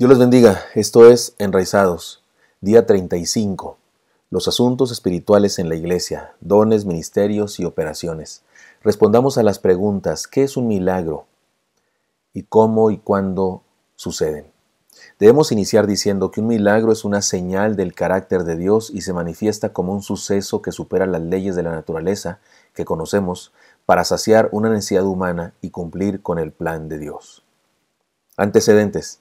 Dios los bendiga. Esto es Enraizados, día 35. Los asuntos espirituales en la iglesia, dones, ministerios y operaciones. Respondamos a las preguntas, ¿qué es un milagro? ¿Y cómo y cuándo suceden? Debemos iniciar diciendo que un milagro es una señal del carácter de Dios y se manifiesta como un suceso que supera las leyes de la naturaleza que conocemos para saciar una necesidad humana y cumplir con el plan de Dios. Antecedentes.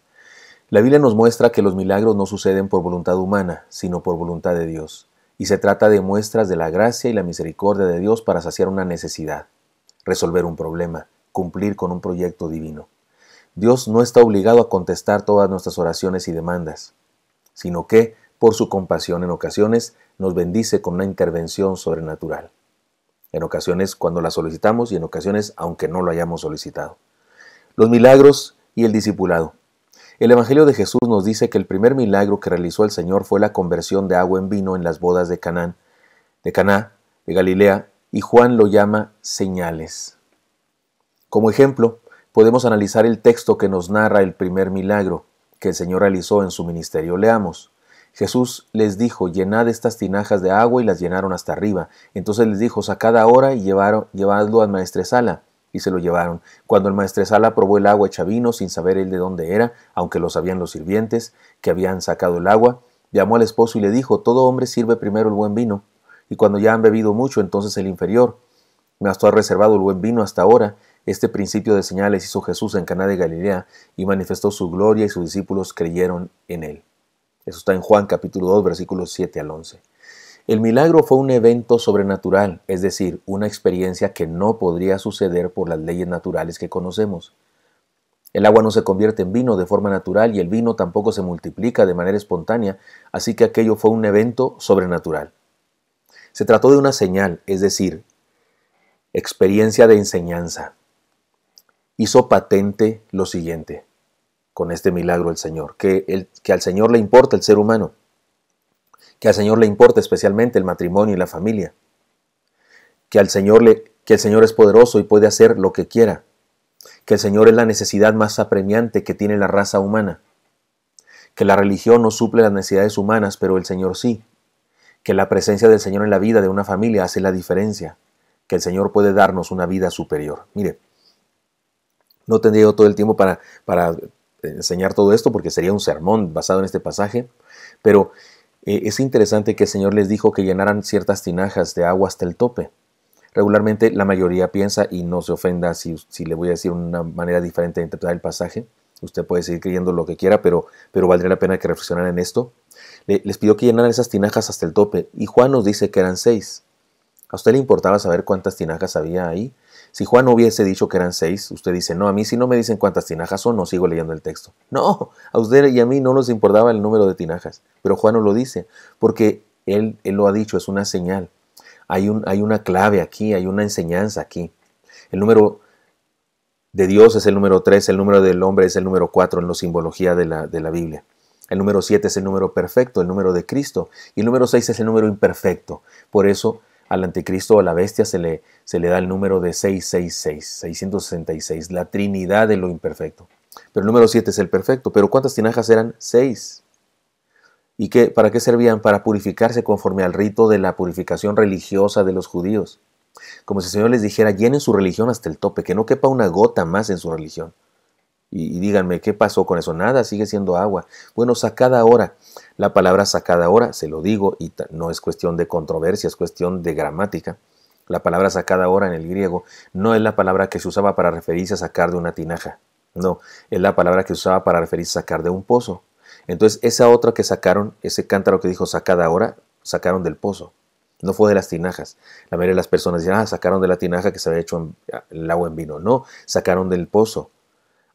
La Biblia nos muestra que los milagros no suceden por voluntad humana, sino por voluntad de Dios, y se trata de muestras de la gracia y la misericordia de Dios para saciar una necesidad, resolver un problema, cumplir con un proyecto divino. Dios no está obligado a contestar todas nuestras oraciones y demandas, sino que, por su compasión en ocasiones, nos bendice con una intervención sobrenatural. En ocasiones cuando la solicitamos y en ocasiones aunque no lo hayamos solicitado. Los milagros y el discipulado. El Evangelio de Jesús nos dice que el primer milagro que realizó el Señor fue la conversión de agua en vino en las bodas de Canaán, de Caná, de Galilea, y Juan lo llama señales. Como ejemplo, podemos analizar el texto que nos narra el primer milagro que el Señor realizó en su ministerio. Leamos. Jesús les dijo, llenad estas tinajas de agua y las llenaron hasta arriba. Entonces les dijo, sacad ahora y llevadlo al maestresala y se lo llevaron. Cuando el maestresala probó el agua hecha vino, sin saber él de dónde era, aunque lo sabían los sirvientes que habían sacado el agua, llamó al esposo y le dijo, todo hombre sirve primero el buen vino, y cuando ya han bebido mucho, entonces el inferior. Me tú has reservado el buen vino hasta ahora. Este principio de señales hizo Jesús en Caná de Galilea y manifestó su gloria y sus discípulos creyeron en él. Eso está en Juan capítulo 2 versículos 7 al 11. El milagro fue un evento sobrenatural, es decir, una experiencia que no podría suceder por las leyes naturales que conocemos. El agua no se convierte en vino de forma natural y el vino tampoco se multiplica de manera espontánea, así que aquello fue un evento sobrenatural. Se trató de una señal, es decir, experiencia de enseñanza. Hizo patente lo siguiente con este milagro el Señor, que, el, que al Señor le importa el ser humano que al Señor le importa especialmente el matrimonio y la familia, que, al Señor le, que el Señor es poderoso y puede hacer lo que quiera, que el Señor es la necesidad más apremiante que tiene la raza humana, que la religión no suple las necesidades humanas, pero el Señor sí, que la presencia del Señor en la vida de una familia hace la diferencia, que el Señor puede darnos una vida superior. Mire, no tendría todo el tiempo para, para enseñar todo esto porque sería un sermón basado en este pasaje, pero eh, es interesante que el Señor les dijo que llenaran ciertas tinajas de agua hasta el tope. Regularmente la mayoría piensa, y no se ofenda si, si le voy a decir una manera diferente de interpretar el pasaje, usted puede seguir creyendo lo que quiera, pero, pero valdría la pena que reflexionaran en esto. les pidió que llenaran esas tinajas hasta el tope, y Juan nos dice que eran seis. ¿A usted le importaba saber cuántas tinajas había ahí? Si Juan hubiese dicho que eran seis, usted dice, no, a mí si no me dicen cuántas tinajas son, no sigo leyendo el texto. No, a usted y a mí no nos importaba el número de tinajas, pero Juan no lo dice, porque él, lo ha dicho, es una señal. Hay, un, hay una clave aquí, hay una enseñanza aquí. El número de Dios es el número tres. el número del hombre es el número cuatro en la simbología de la, de la Biblia. El número siete es el número perfecto, el número de Cristo. Y el número seis es el número imperfecto. Por eso al anticristo o a la bestia se le, se le da el número de 666, 666, la trinidad de lo imperfecto. Pero el número 7 es el perfecto. Pero ¿cuántas tinajas eran? 6. ¿Y qué, para qué servían? Para purificarse conforme al rito de la purificación religiosa de los judíos. Como si el Señor les dijera, llenen su religión hasta el tope, que no quepa una gota más en su religión. Y, díganme, ¿qué pasó con eso? Nada, sigue siendo agua. Bueno, sacada hora La palabra sacada hora se lo digo, y no es cuestión de controversia, es cuestión de gramática. La palabra sacada hora en el griego no es la palabra que se usaba para referirse a sacar de una tinaja. No, es la palabra que se usaba para referirse a sacar de un pozo. Entonces, esa otra que sacaron, ese cántaro que dijo sacada hora sacaron del pozo. No fue de las tinajas. La mayoría de las personas dicen, ah, sacaron de la tinaja que se había hecho el agua en vino. No, sacaron del pozo.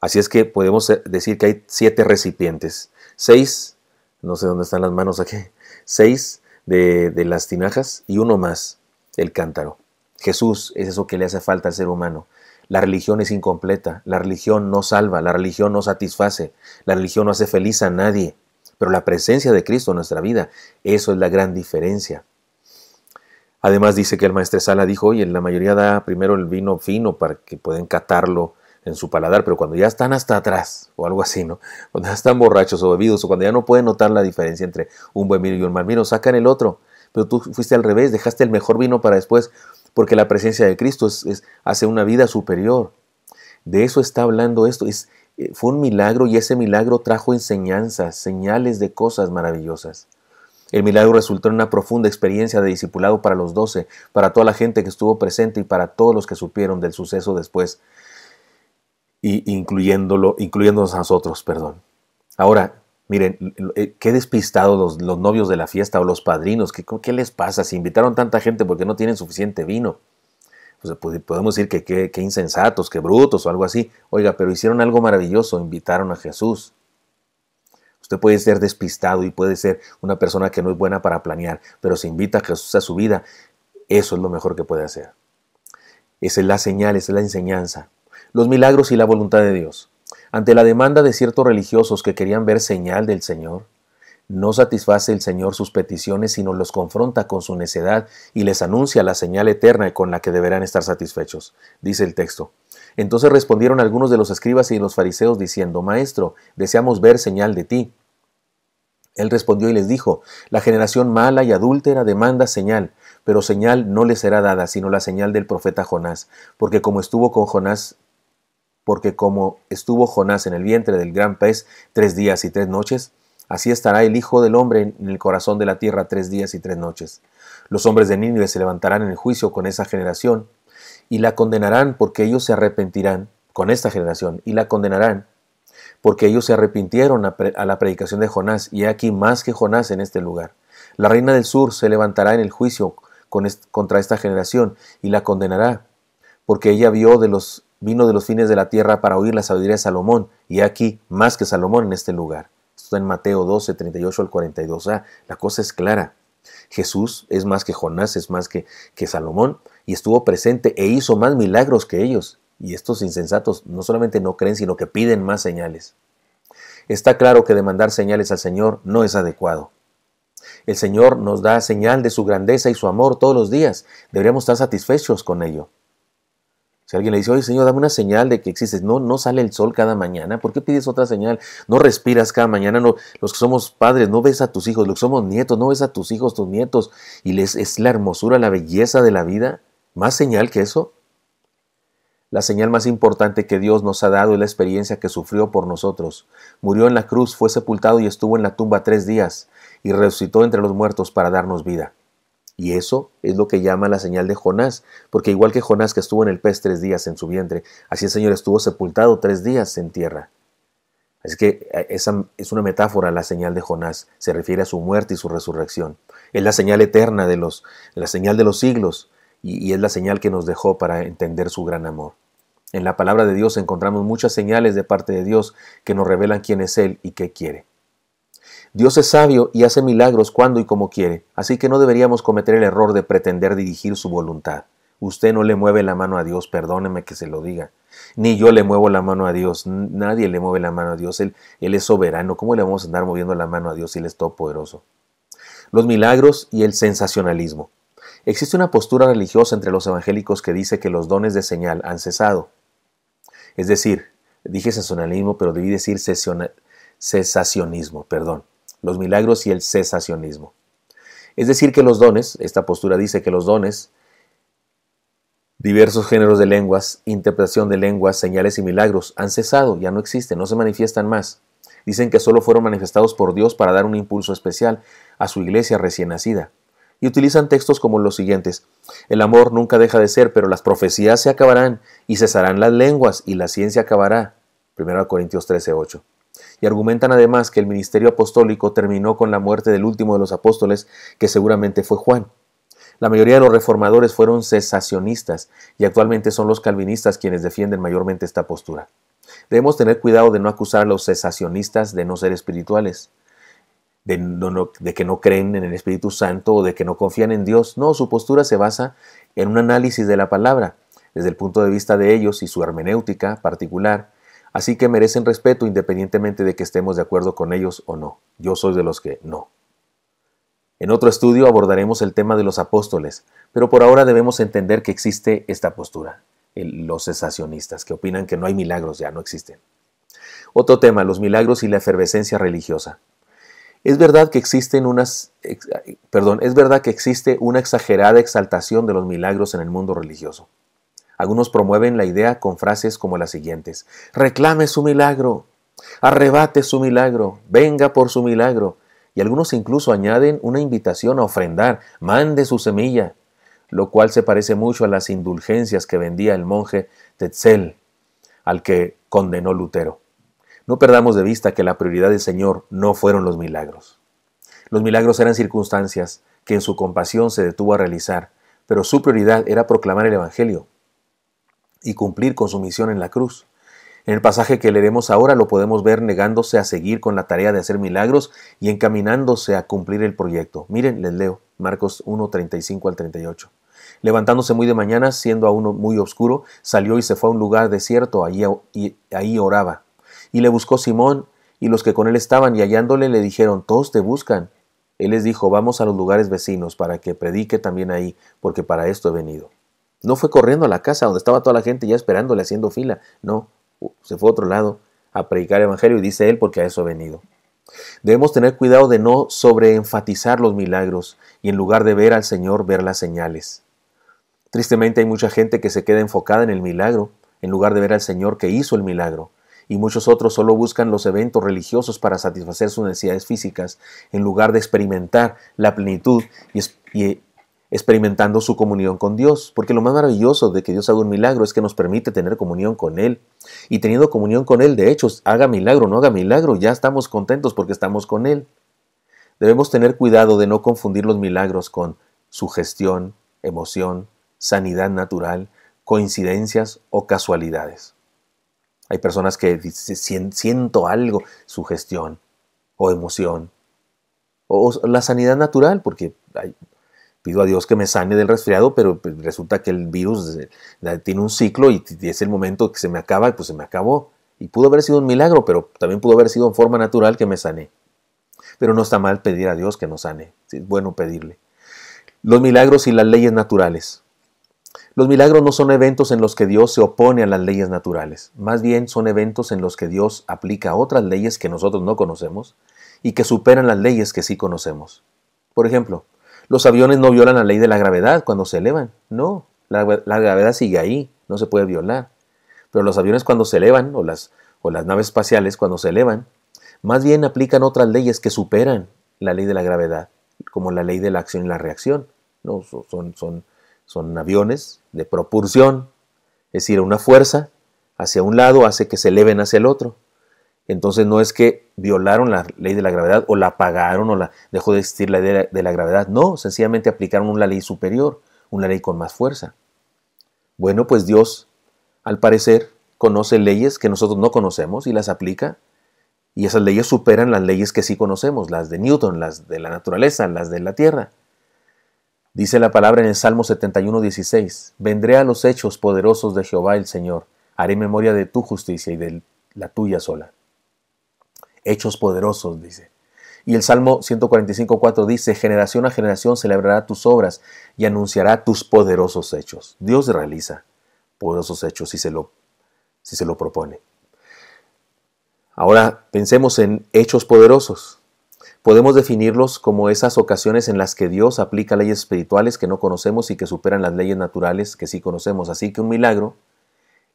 Así es que podemos eh, decir que hay siete recipientes. Seis, no sé dónde están las manos aquí, seis de, las tinajas y uno más, el cántaro. Jesús es eso que le hace falta al ser humano. La religión es incompleta, la religión no salva, la religión no satisface, la religión no hace feliz a nadie, pero la presencia de Cristo en nuestra vida, eso es la gran diferencia. Además dice que el Sala dijo, oye, la mayoría da primero el vino fino para que puedan catarlo en su paladar, pero cuando ya están hasta atrás o algo así, ¿no? Cuando ya están borrachos o bebidos o cuando ya no pueden notar la diferencia entre un buen vino y un mal vino, sacan el otro. Pero tú fuiste al revés, dejaste el mejor vino para después, porque la presencia de Cristo es, hace una vida superior. De eso está hablando esto. Es, eh, fue un milagro y ese milagro trajo enseñanzas, señales de cosas maravillosas. El milagro resultó en una profunda experiencia de discipulado para los doce, para toda la gente que estuvo presente y para todos los que supieron del suceso después y incluyéndolo, incluyéndonos a nosotros, perdón. Ahora, miren, eh, qué despistados los, novios de la fiesta o los padrinos, ¿qué, ¿qué les pasa? Si invitaron tanta gente porque no tienen suficiente vino. podemos decir que, qué insensatos, que brutos o algo así. Oiga, pero hicieron algo maravilloso, invitaron a Jesús. Usted puede ser despistado y puede ser una persona que no es buena para planear, pero si invita a Jesús a su vida, eso es lo mejor que puede hacer. Esa es la señal, esa es la enseñanza los milagros y la voluntad de Dios. Ante la demanda de ciertos religiosos que querían ver señal del Señor, no satisface el Señor sus peticiones, sino los confronta con su necedad y les anuncia la señal eterna con la que deberán estar satisfechos, dice el texto. Entonces respondieron algunos de los escribas y los fariseos diciendo, Maestro, deseamos ver señal de ti. Él respondió y les dijo, La generación mala y adúltera demanda señal, pero señal no le será dada, sino la señal del profeta Jonás, porque como estuvo con Jonás, porque como estuvo Jonás en el vientre del gran pez tres días y tres noches, así estará el Hijo del Hombre en el corazón de la tierra tres días y tres noches. Los hombres de Nínive se levantarán en el juicio con esa generación y la condenarán porque ellos se arrepentirán con esta generación y la condenarán porque ellos se arrepintieron a, la predicación de Jonás y aquí más que Jonás en este lugar. La reina del sur se levantará en el juicio contra esta generación y la condenará porque ella vio de los vino de los fines de la tierra para oír la sabiduría de Salomón, y aquí más que Salomón en este lugar. Esto está en Mateo 12, 38 al 42. Ah, la cosa es clara. Jesús es más que Jonás, es más que, que Salomón, y estuvo presente e hizo más milagros que ellos. Y estos insensatos no solamente no creen, sino que piden más señales. Está claro que demandar señales al Señor no es adecuado. El Señor nos da señal de su grandeza y su amor todos los días. Deberíamos estar satisfechos con ello. Si alguien le dice, oye Señor, dame una señal de que existes, no, no sale el sol cada mañana, ¿por qué pides otra señal? No respiras cada mañana, no, los que somos padres, no ves a tus hijos, los que somos nietos, no ves a tus hijos, tus nietos, y les es la hermosura, la belleza de la vida, más señal que eso. La señal más importante que Dios nos ha dado es la experiencia que sufrió por nosotros. Murió en la cruz, fue sepultado y estuvo en la tumba tres días, y resucitó entre los muertos para darnos vida. Y eso es lo que llama la señal de Jonás, porque igual que Jonás que estuvo en el pez tres días en su vientre, así el Señor estuvo sepultado tres días en tierra. Así que eh, esa es una metáfora la señal de Jonás, se refiere a su muerte y su resurrección. Es la señal eterna de los, la señal de los siglos, y, y es la señal que nos dejó para entender su gran amor. En la palabra de Dios encontramos muchas señales de parte de Dios que nos revelan quién es Él y qué quiere. Dios es sabio y hace milagros cuando y como quiere, así que no deberíamos cometer el error de pretender dirigir su voluntad. Usted no le mueve la mano a Dios, perdóneme que se lo diga. Ni yo le muevo la mano a Dios, nadie le mueve la mano a Dios, él, es soberano. ¿Cómo le vamos a andar moviendo la mano a Dios si Él es todopoderoso? Los milagros y el sensacionalismo. Existe una postura religiosa entre los evangélicos que dice que los dones de señal han cesado. Es decir, dije sensacionalismo, pero debí decir cesacionismo, perdón los milagros y el cesacionismo. Es decir, que los dones, esta postura dice que los dones, diversos géneros de lenguas, interpretación de lenguas, señales y milagros han cesado, ya no existen, no se manifiestan más. Dicen que solo fueron manifestados por Dios para dar un impulso especial a su iglesia recién nacida. Y utilizan textos como los siguientes. El amor nunca deja de ser, pero las profecías se acabarán y cesarán las lenguas y la ciencia acabará. 1 Corintios 13, y argumentan además que el ministerio apostólico terminó con la muerte del último de los apóstoles, que seguramente fue Juan. La mayoría de los reformadores fueron cesacionistas y actualmente son los calvinistas quienes defienden mayormente esta postura. Debemos tener cuidado de no acusar a los cesacionistas de no ser espirituales, de, de, que no creen en el Espíritu Santo o de que no confían en Dios. No, su postura se basa en un análisis de la palabra, desde el punto de vista de ellos y su hermenéutica particular, Así que merecen respeto independientemente de que estemos de acuerdo con ellos o no. Yo soy de los que no. En otro estudio abordaremos el tema de los apóstoles, pero por ahora debemos entender que existe esta postura, los cesacionistas, que opinan que no hay milagros, ya no existen. Otro tema, los milagros y la efervescencia religiosa. Es verdad que existen unas, es verdad que existe una exagerada exaltación de los milagros en el mundo religioso. Algunos promueven la idea con frases como las siguientes. Reclame su milagro, arrebate su milagro, venga por su milagro. Y algunos incluso añaden una invitación a ofrendar, mande su semilla, lo cual se parece mucho a las indulgencias que vendía el monje Tetzel, al que condenó Lutero. No perdamos de vista que la prioridad del Señor no fueron los milagros. Los milagros eran circunstancias que en su compasión se detuvo a realizar, pero su prioridad era proclamar el Evangelio, y cumplir con su misión en la cruz. En el pasaje que leeremos ahora lo podemos ver negándose a seguir con la tarea de hacer milagros y encaminándose a cumplir el proyecto. Miren, les leo Marcos 1, 35 al 38. Levantándose muy de mañana, siendo aún muy oscuro, salió y se fue a un lugar desierto, allí, y, ahí oraba. Y le buscó Simón y los que con él estaban, y hallándole le dijeron, todos te buscan. Él les dijo, vamos a los lugares vecinos para que predique también ahí, porque para esto he venido. No fue corriendo a la casa donde estaba toda la gente ya esperándole, haciendo fila. No, se fue a otro lado a predicar el Evangelio y dice él porque a eso ha venido. Debemos tener cuidado de no sobreenfatizar los milagros y en lugar de ver al Señor, ver las señales. Tristemente hay mucha gente que se queda enfocada en el milagro en lugar de ver al Señor que hizo el milagro. Y muchos otros solo buscan los eventos religiosos para satisfacer sus necesidades físicas en lugar de experimentar la plenitud y experimentando su comunión con Dios, porque lo más maravilloso de que Dios haga un milagro es que nos permite tener comunión con Él. Y teniendo comunión con Él, de hecho, haga milagro, no haga milagro, ya estamos contentos porque estamos con Él. Debemos tener cuidado de no confundir los milagros con sugestión, emoción, sanidad natural, coincidencias o casualidades. Hay personas que dicen, siento algo, sugestión o emoción. O la sanidad natural, porque hay pido a Dios que me sane del resfriado, pero pues, resulta que el virus eh, tiene un ciclo y es el momento que se me acaba y pues se me acabó. Y pudo haber sido un milagro, pero también pudo haber sido en forma natural que me sané. Pero no está mal pedir a Dios que nos sane. Es bueno pedirle. Los milagros y las leyes naturales. Los milagros no son eventos en los que Dios se opone a las leyes naturales. Más bien son eventos en los que Dios aplica otras leyes que nosotros no conocemos y que superan las leyes que sí conocemos. Por ejemplo, los aviones no violan la ley de la gravedad cuando se elevan. No, la, gravedad sigue ahí, no se puede violar. Pero los aviones cuando se elevan, o las, o las naves espaciales cuando se elevan, más bien aplican otras leyes que superan la ley de la gravedad, como la ley de la acción y la reacción. ¿no? Son, son, son aviones de propulsión, es decir, una fuerza hacia un lado hace que se eleven hacia el otro. Entonces no es que violaron la ley de la gravedad o la apagaron o la dejó de existir la ley de la gravedad. No, sencillamente aplicaron una ley superior, una ley con más fuerza. Bueno, pues Dios, al parecer, conoce leyes que nosotros no conocemos y las aplica. Y esas leyes superan las leyes que sí conocemos, las de Newton, las de la naturaleza, las de la Tierra. Dice la palabra en el Salmo 71, 16, Vendré a los hechos poderosos de Jehová el Señor, haré memoria de tu justicia y de la tuya sola hechos poderosos, dice. Y el Salmo 145.4 dice, generación a generación celebrará tus obras y anunciará tus poderosos hechos. Dios realiza poderosos hechos si se lo, si se lo propone. Ahora pensemos en hechos poderosos. Podemos definirlos como esas ocasiones en las que Dios aplica leyes espirituales que no conocemos y que superan las leyes naturales que sí conocemos. Así que un milagro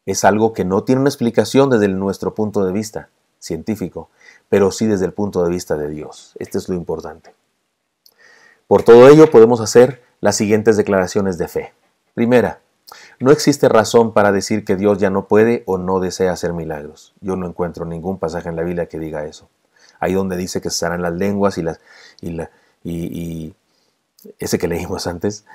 es algo que no tiene una explicación desde nuestro punto de vista científico, pero sí desde el punto de vista de Dios. Esto es lo importante. Por todo ello podemos hacer las siguientes declaraciones de fe. Primera, no existe razón para decir que Dios ya no puede o no desea hacer milagros. Yo no encuentro ningún pasaje en la Biblia que diga eso. Ahí donde dice que cesarán las lenguas y, las, y, la, y, y ese que leímos antes,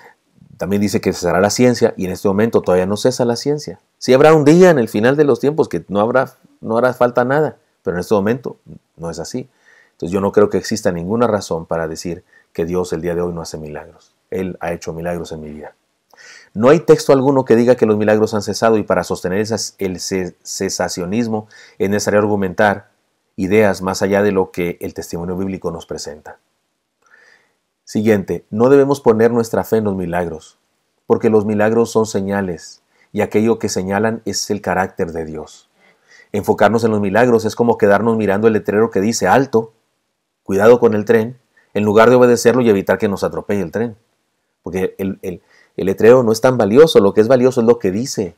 también dice que cesará la ciencia y en este momento todavía no cesa la ciencia. Sí habrá un día en el final de los tiempos que no, habrá, no hará falta nada, pero en este momento no es así. Entonces yo no creo que exista ninguna razón para decir que Dios el día de hoy no hace milagros. Él ha hecho milagros en mi vida. No hay texto alguno que diga que los milagros han cesado y para sostener el cesacionismo es necesario argumentar ideas más allá de lo que el testimonio bíblico nos presenta. Siguiente, no debemos poner nuestra fe en los milagros, porque los milagros son señales y aquello que señalan es el carácter de Dios. Enfocarnos en los milagros es como quedarnos mirando el letrero que dice alto, cuidado con el tren, en lugar de obedecerlo y evitar que nos atropelle el tren. Porque el, letrero no es tan valioso, lo que es valioso es lo que dice.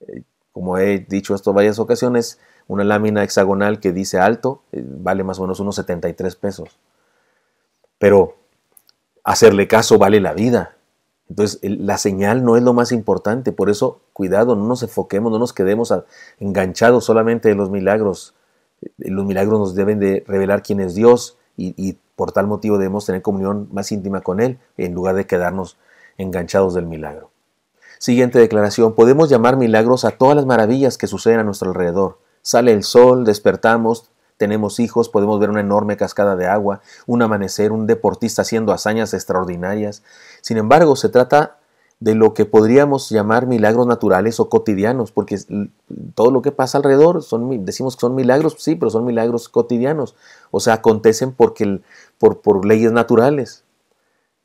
Eh, como he dicho esto varias ocasiones, una lámina hexagonal que dice alto eh, vale más o menos unos 73 pesos. Pero hacerle caso vale la vida. Entonces, la señal no es lo más importante, por eso cuidado, no nos enfoquemos, no nos quedemos enganchados solamente de los milagros. Eh, los milagros nos deben de revelar quién es Dios y, y por tal motivo debemos tener comunión más íntima con Él en lugar de quedarnos enganchados del milagro. Siguiente declaración, podemos llamar milagros a todas las maravillas que suceden a nuestro alrededor. Sale el sol, despertamos, tenemos hijos, podemos ver una enorme cascada de agua, un amanecer, un deportista haciendo hazañas extraordinarias. Sin embargo, se trata de lo que podríamos llamar milagros naturales o cotidianos, porque todo lo que pasa alrededor, son, decimos que son milagros, sí, pero son milagros cotidianos, o sea, acontecen porque por, leyes naturales.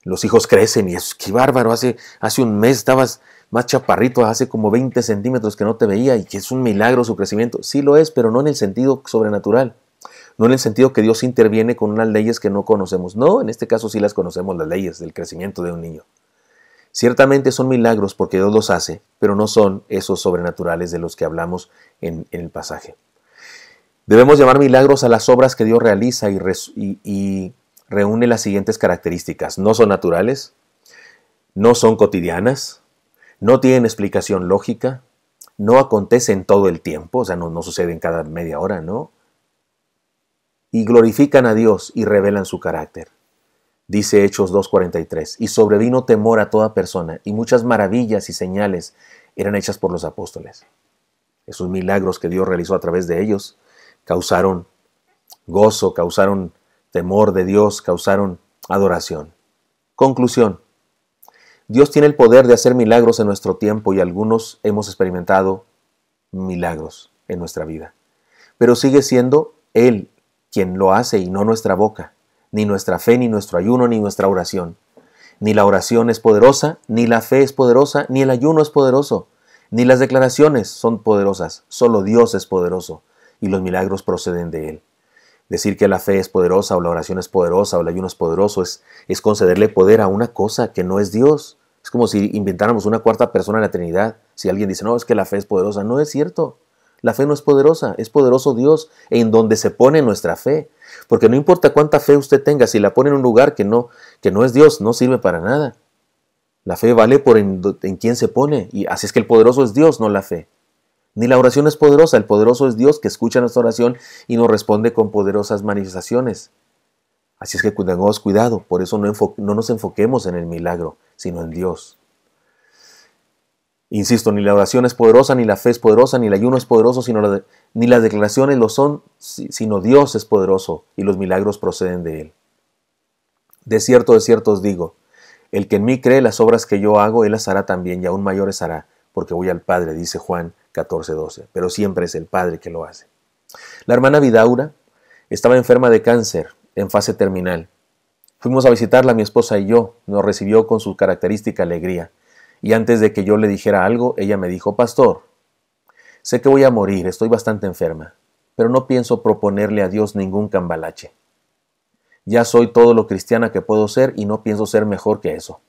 Los hijos crecen y es que bárbaro, hace, hace un mes estabas más chaparrito, hace como 20 centímetros que no te veía y que es un milagro su crecimiento. Sí lo es, pero no en el sentido sobrenatural no en el sentido que Dios interviene con unas leyes que no conocemos. No, en este caso sí las conocemos, las leyes del crecimiento de un niño. Ciertamente son milagros porque Dios los hace, pero no son esos sobrenaturales de los que hablamos en, el pasaje. Debemos llamar milagros a las obras que Dios realiza y, reúne las siguientes características. No son naturales, no son cotidianas, no tienen explicación lógica, no acontecen todo el tiempo, o sea, no, no sucede en cada media hora, ¿no? y glorifican a Dios y revelan su carácter. Dice Hechos 2.43, y sobrevino temor a toda persona, y muchas maravillas y señales eran hechas por los apóstoles. Esos milagros que Dios realizó a través de ellos causaron gozo, causaron temor de Dios, causaron adoración. Conclusión. Dios tiene el poder de hacer milagros en nuestro tiempo y algunos hemos experimentado milagros en nuestra vida. Pero sigue siendo Él quien lo hace y no nuestra boca, ni nuestra fe, ni nuestro ayuno, ni nuestra oración. Ni la oración es poderosa, ni la fe es poderosa, ni el ayuno es poderoso, ni las declaraciones son poderosas, solo Dios es poderoso, y los milagros proceden de Él. Decir que la fe es poderosa o la oración es poderosa o el ayuno es poderoso es, es concederle poder a una cosa que no es Dios. Es como si inventáramos una cuarta persona en la Trinidad. Si alguien dice, no, es que la fe es poderosa, no es cierto. La fe no es poderosa, es poderoso Dios en donde se pone nuestra fe. Porque no importa cuánta fe usted tenga, si la pone en un lugar que no, que no es Dios, no sirve para nada. La fe vale por en, quién se pone. Y así es que el poderoso es Dios, no la fe. Ni la oración es poderosa, el poderoso es Dios que escucha nuestra oración y nos responde con poderosas manifestaciones. Así es que tengamos cuidado, por eso no, no nos enfoquemos en el milagro, sino en Dios. Insisto, ni la oración es poderosa, ni la fe es poderosa, ni el ayuno es poderoso, sino ni las declaraciones lo son, sino Dios es poderoso y los milagros proceden de Él. De cierto, de cierto os digo, el que en mí cree las obras que yo hago, Él las hará también y aún mayores hará, porque voy al Padre, dice Juan 14:12, pero siempre es el Padre que lo hace. La hermana Vidaura estaba enferma de cáncer en fase terminal. Fuimos a visitarla mi esposa y yo, nos recibió con su característica alegría y antes de que yo le dijera algo, ella me dijo, Pastor, sé que voy a morir, estoy bastante enferma, pero no pienso proponerle a Dios ningún cambalache. Ya soy todo lo cristiana que puedo ser y no pienso ser mejor que eso.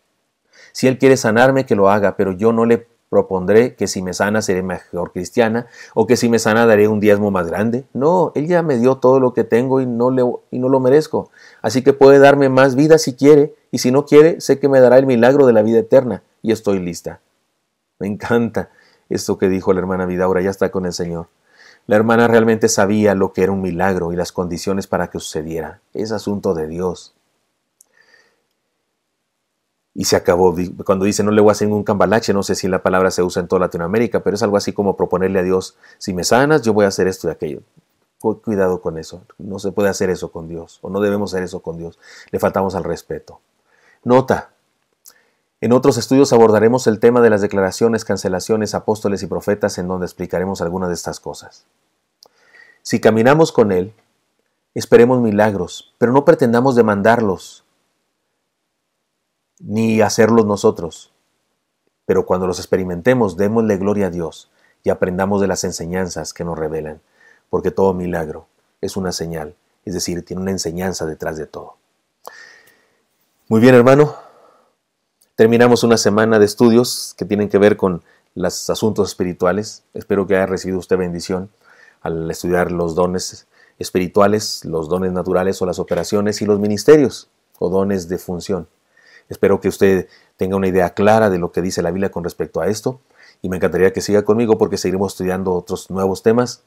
Si Él quiere sanarme, que lo haga, pero yo no le propondré que si me sana seré mejor cristiana o que si me sana daré un diezmo más grande. No, Él ya me dio todo lo que tengo y no, le, y no lo merezco. Así que puede darme más vida si quiere y si no quiere, sé que me dará el milagro de la vida eterna y estoy lista. Me encanta esto que dijo la hermana Vidaura, ya está con el Señor. La hermana realmente sabía lo que era un milagro y las condiciones para que sucediera. Es asunto de Dios. Y se acabó. Cuando dice no le voy a hacer ningún cambalache, no sé si la palabra se usa en toda Latinoamérica, pero es algo así como proponerle a Dios, si me sanas, yo voy a hacer esto y aquello. Cuidado con eso. No se puede hacer eso con Dios, o no debemos hacer eso con Dios. Le faltamos al respeto. Nota, en otros estudios abordaremos el tema de las declaraciones, cancelaciones, apóstoles y profetas, en donde explicaremos algunas de estas cosas. Si caminamos con Él, esperemos milagros, pero no pretendamos demandarlos ni hacerlos nosotros. Pero cuando los experimentemos, démosle gloria a Dios y aprendamos de las enseñanzas que nos revelan, porque todo milagro es una señal, es decir, tiene una enseñanza detrás de todo. Muy bien, hermano, Terminamos una semana de estudios que tienen que ver con los asuntos espirituales. Espero que haya recibido usted bendición al estudiar los dones espirituales, los dones naturales o las operaciones y los ministerios o dones de función. Espero que usted tenga una idea clara de lo que dice la Biblia con respecto a esto y me encantaría que siga conmigo porque seguiremos estudiando otros nuevos temas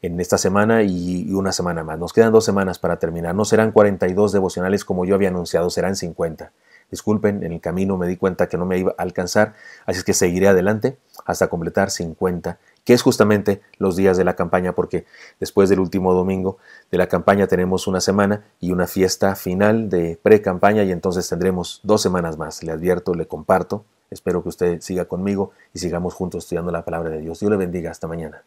en esta semana y una semana más. Nos quedan dos semanas para terminar. No serán 42 devocionales como yo había anunciado, serán 50. Disculpen, en el camino me di cuenta que no me iba a alcanzar, así es que seguiré adelante hasta completar 50, que es justamente los días de la campaña, porque después del último domingo de la campaña tenemos una semana y una fiesta final de pre-campaña y entonces tendremos dos semanas más. Le advierto, le comparto. Espero que usted siga conmigo y sigamos juntos estudiando la palabra de Dios. Dios le bendiga. Hasta mañana.